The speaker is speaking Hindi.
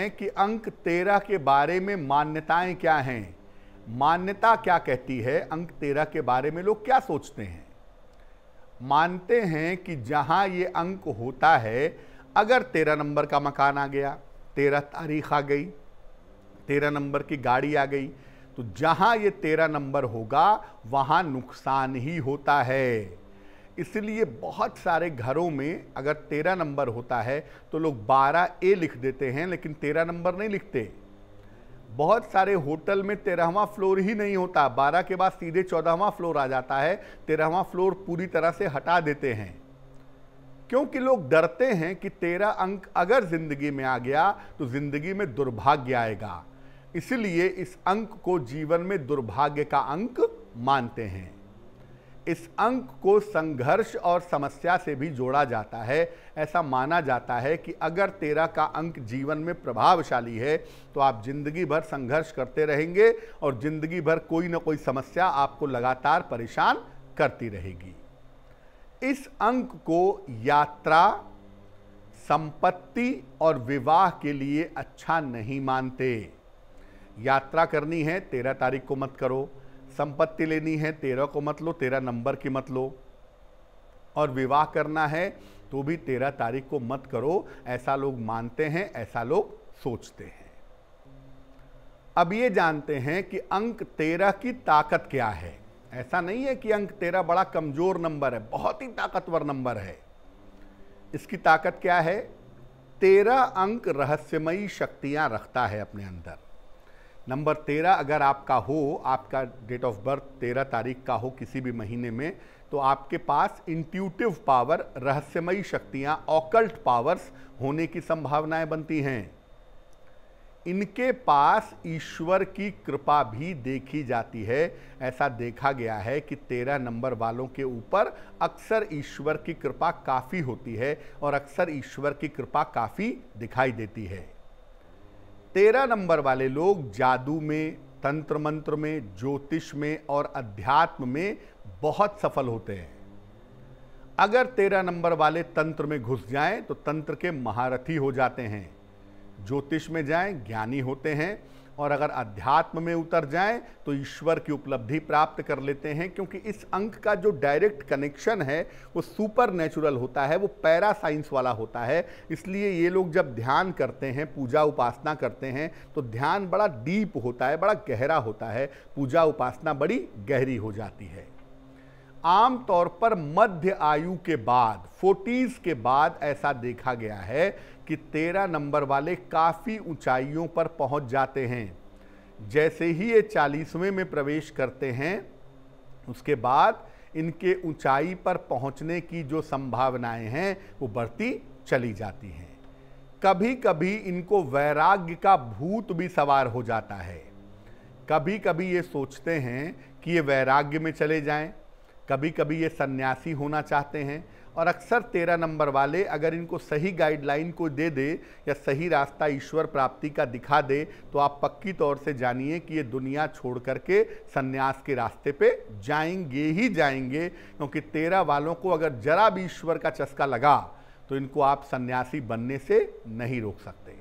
हैं कि अंक तेरह के बारे में मान्यताएं क्या हैं मान्यता क्या कहती है अंक तेरह के बारे में लोग क्या सोचते हैं मानते हैं कि जहां ये अंक होता है अगर तेरह नंबर का मकान आ गया तेरह तारीख आ गई तेरह नंबर की गाड़ी आ गई तो जहां ये तेरह नंबर होगा वहां नुकसान ही होता है इसलिए बहुत सारे घरों में अगर तेरह नंबर होता है तो लोग बारह ए लिख देते हैं लेकिन तेरह नंबर नहीं लिखते बहुत सारे होटल में तेरहवा फ्लोर ही नहीं होता बारह के बाद सीधे चौदहवा फ्लोर आ जाता है तेरहवा फ्लोर पूरी तरह से हटा देते हैं क्योंकि लोग डरते हैं कि तेरह अंक अगर ज़िंदगी में आ गया तो ज़िंदगी में दुर्भाग्य आएगा इसलिए इस अंक को जीवन में दुर्भाग्य का अंक मानते हैं इस अंक को संघर्ष और समस्या से भी जोड़ा जाता है ऐसा माना जाता है कि अगर तेरह का अंक जीवन में प्रभावशाली है तो आप जिंदगी भर संघर्ष करते रहेंगे और जिंदगी भर कोई ना कोई समस्या आपको लगातार परेशान करती रहेगी इस अंक को यात्रा संपत्ति और विवाह के लिए अच्छा नहीं मानते यात्रा करनी है तेरह तारीख को मत करो संपत्ति लेनी है तेरह को मत लो तेरह नंबर की मत लो और विवाह करना है तो भी तेरह तारीख को मत करो ऐसा लोग मानते हैं ऐसा लोग सोचते हैं अब ये जानते हैं कि अंक तेरह की ताकत क्या है ऐसा नहीं है कि अंक तेरह बड़ा कमजोर नंबर है बहुत ही ताकतवर नंबर है इसकी ताकत क्या है तेरह अंक रहस्यमयी शक्तियां रखता है अपने अंदर नंबर तेरह अगर आपका हो आपका डेट ऑफ बर्थ तेरह तारीख का हो किसी भी महीने में तो आपके पास इंट्यूटिव पावर रहस्यमयी शक्तियां ऑकल्ट पावर्स होने की संभावनाएं बनती हैं इनके पास ईश्वर की कृपा भी देखी जाती है ऐसा देखा गया है कि तेरह नंबर वालों के ऊपर अक्सर ईश्वर की कृपा काफ़ी होती है और अक्सर ईश्वर की कृपा काफ़ी दिखाई देती है तेरह नंबर वाले लोग जादू में तंत्र मंत्र में ज्योतिष में और अध्यात्म में बहुत सफल होते हैं अगर तेरह नंबर वाले तंत्र में घुस जाएं तो तंत्र के महारथी हो जाते हैं ज्योतिष में जाएं ज्ञानी होते हैं और अगर अध्यात्म में उतर जाएं तो ईश्वर की उपलब्धि प्राप्त कर लेते हैं क्योंकि इस अंक का जो डायरेक्ट कनेक्शन है वो सुपर नेचुरल होता है वो पैरा साइंस वाला होता है इसलिए ये लोग जब ध्यान करते हैं पूजा उपासना करते हैं तो ध्यान बड़ा डीप होता है बड़ा गहरा होता है पूजा उपासना बड़ी गहरी हो जाती है आमतौर पर मध्य आयु के बाद फोर्टीज के बाद ऐसा देखा गया है कि तेरह नंबर वाले काफ़ी ऊंचाइयों पर पहुंच जाते हैं जैसे ही ये चालीसवें में प्रवेश करते हैं उसके बाद इनके ऊंचाई पर पहुंचने की जो संभावनाएं हैं वो बढ़ती चली जाती हैं कभी कभी इनको वैराग्य का भूत भी सवार हो जाता है कभी कभी ये सोचते हैं कि ये वैराग्य में चले जाएं कभी कभी ये सन्यासी होना चाहते हैं और अक्सर तेरह नंबर वाले अगर इनको सही गाइडलाइन को दे दे या सही रास्ता ईश्वर प्राप्ति का दिखा दे तो आप पक्की तौर से जानिए कि ये दुनिया छोड़ करके सन्यास के रास्ते पे जाएंगे ही जाएंगे क्योंकि तेरह वालों को अगर जरा भी ईश्वर का चस्का लगा तो इनको आप सन्यासी बनने से नहीं रोक सकते